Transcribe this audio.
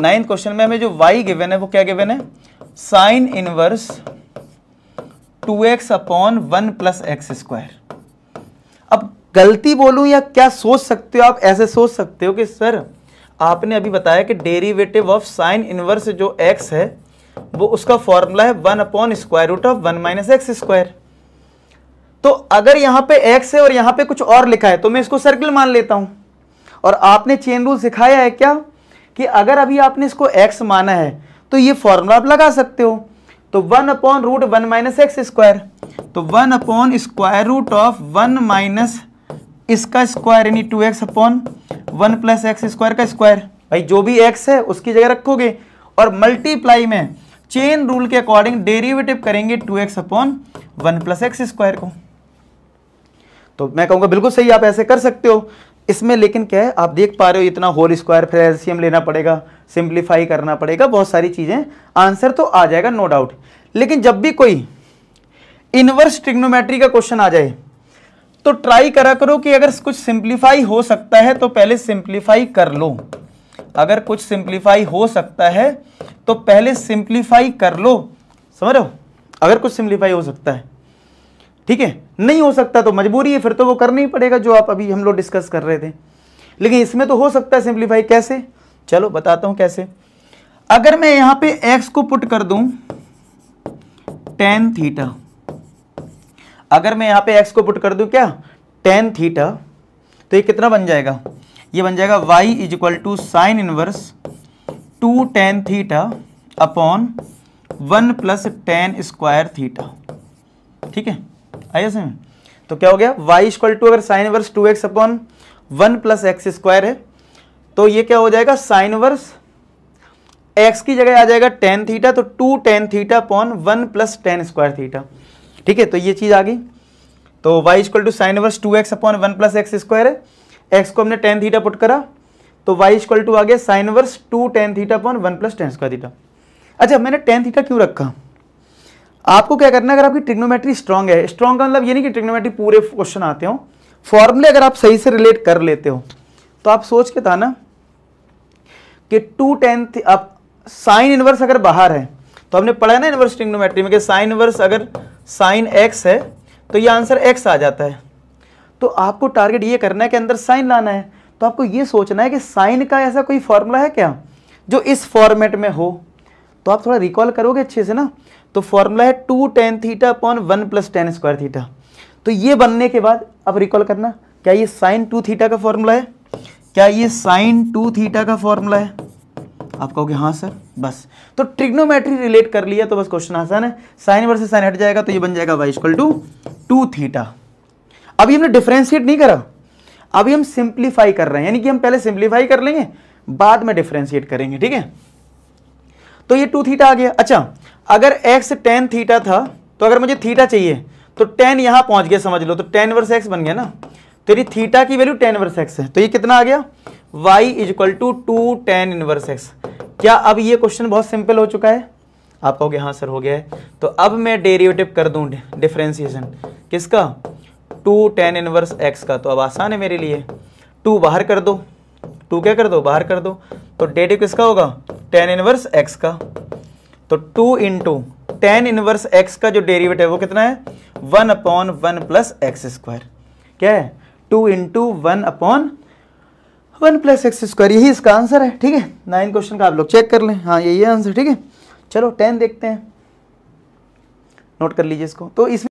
ninth question में हमें जो वाई गिवन है वो क्या गिवन है sine inverse 2x x upon one plus x square अब गलती बोलूं या क्या सोच सकते हो आप ऐसे सोच सकते हो कि सर आपने अभी बताया कि डेरिवेटिव ऑफ साइन इनवर्स जो x है वो उसका फॉर्मूला है one upon square root of one minus x square तो अगर यहां पे x है और यहां पे कुछ और लिखा है तो मैं इसको सर्किल मान लेता हूं और आपने चेन रूल सिखाया है क्या कि अगर अभी आपने इसको एक्स माना है तो ये फॉर्मूला आप लगा सकते हो तो one upon root one minus x square तो one upon square root of one minus इसका स्क्वायर यानी two x upon one plus x square का स्क्वायर भाई जो भी एक्स है उसकी जगह रखोगे और मल्टीप्लाई में चेन रूल के अकॉर्डिंग डेरिवेटिव करेंगे two x upon one plus x square को तो मैं कहूंगा बिल्कुल सही आप ऐसे कर सकते हो इसमें लेकिन क्या है आप देख पा रहे हो इतना होल स्क्वायर फिर एलसीएम लेना पड़ेगा सिंप्लीफाई करना पड़ेगा बहुत सारी चीज़ें आंसर तो आ जाएगा नो डाउट लेकिन जब भी कोई इनवर्स ट्रिग्नोमेट्री का क्वेश्चन आ जाए तो ट्राई करा करो कि अगर कुछ सिंप्लीफाई हो सकता है तो पहले सिंप्लीफाई कर लो अगर कुछ सिंप्लीफाई हो सकता है तो पहले सिंप्लीफाई कर लो समझ अगर कुछ सिंप्लीफाई हो सकता है ठीक है नहीं हो सकता तो मजबूरी है फिर तो वो करना ही पड़ेगा जो आप अभी हम लोग डिस्कस कर रहे थे लेकिन इसमें तो हो सकता है सिंप्लीफाई कैसे चलो बताता हूं कैसे अगर मैं यहां पे x को पुट कर दूँ टेन थीटा अगर मैं यहां पे x को पुट कर दू क्या टेन थीटा तो ये कितना बन जाएगा ये बन जाएगा y is equal to sine inverse two tan theta upon one plus tan square theta ठीक है आया समझ तो क्या हो गया वाई इक्वल टू अगर sine inverse two x upon one plus x square है तो ये क्या हो जाएगा साइन वर्स एक्स की जगह आ जाएगा टेन थीटा तो two tan theta upon one plus tan square theta ठीक है तो ये चीज़ आ गई तो y equal to sine inverse two x upon one plus x square है एक्स को हमने टेन थीटा पुट करा तो वाई इक्वल टू आ गया sine inverse two tan theta upon one plus tan square theta अच्छा मैंने टेन थीटा क्यों रखा आपको क्या करना है अगर आपकी ट्रिग्नोमेट्री स्ट्रांग है स्ट्रांग का मतलब ये नहीं कि ट्रिग्नोमेट्री पूरे क्वेश्चन आते हो फॉर्मूले अगर आप सही से रिलेट कर लेते हो तो आप सोच के था ना कि टू टेंथ आप साइन इनवर्स अगर बाहर है तो हमने पढ़ा ना इनवर्स ट्रिग्नोमेट्री में कि साइन इनवर्स अगर साइन एक्स है तो ये आंसर एक्स आ जाता है तो आपको टारगेट ये करना है कि अंदर साइन लाना है तो आपको ये सोचना है कि साइन का ऐसा कोई फॉर्मूला है क्या जो इस फॉर्मेट में हो तो आप थोड़ा रिकॉल करोगे अच्छे से ना तो फॉर्मूला है two tan theta upon one plus tan square theta तो ये बनने के बाद अब रिकॉल करना क्या ये साइन टू थीटा का फॉर्मूला है क्या ये साइन टू थीटा का फॉर्मूला है आप कहोगे हाँ सर बस तो ट्रिग्नोमेट्री रिलेट कर लिया तो बस क्वेश्चन आसान है साइन वर्स साइन हट जाएगा तो ये बन जाएगा y equal to two theta अभी हमने डिफ्रेंशिएट नहीं करा अभी हम सिंप्लीफाई कर रहे हैं यानी कि हम पहले सिंप्लीफाई कर लेंगे बाद में डिफ्रेंशिएट करेंगे ठीक है तो ये टू थीटा आ गया अच्छा अगर एक्स टेन थीटा था तो अगर मुझे थीटा चाहिए तो टेन यहाँ पहुंच गया समझ लो तो टेन वर्स एक्स बन गया ना तो थीटा की वैल्यू टेन वर्स एक्स है तो ये कितना आ गया y is equal to two tan inverse x क्या अब ये क्वेश्चन बहुत सिंपल हो चुका है आप कहोगे हाँ सर हो गया है तो अब मैं डेरिवेटिव कर दूं डिफ्रेंसिएशन किसका टू टेन इनवर्स एक्स का तो अब आसान है मेरे लिए टू बाहर कर दो टू क्या कर दो बाहर कर दो तो डेटिव किसका होगा टेन इनवर्स एक्स का तो two into tan inverse x का जो डेरिवेट है वो कितना है one upon one plus x square क्या है two into one upon one plus x square यही इसका आंसर है ठीक है नाइन क्वेश्चन का आप लोग चेक कर लें हाँ यही आंसर ठीक है चलो टेन देखते हैं नोट कर लीजिए इसको तो इसमें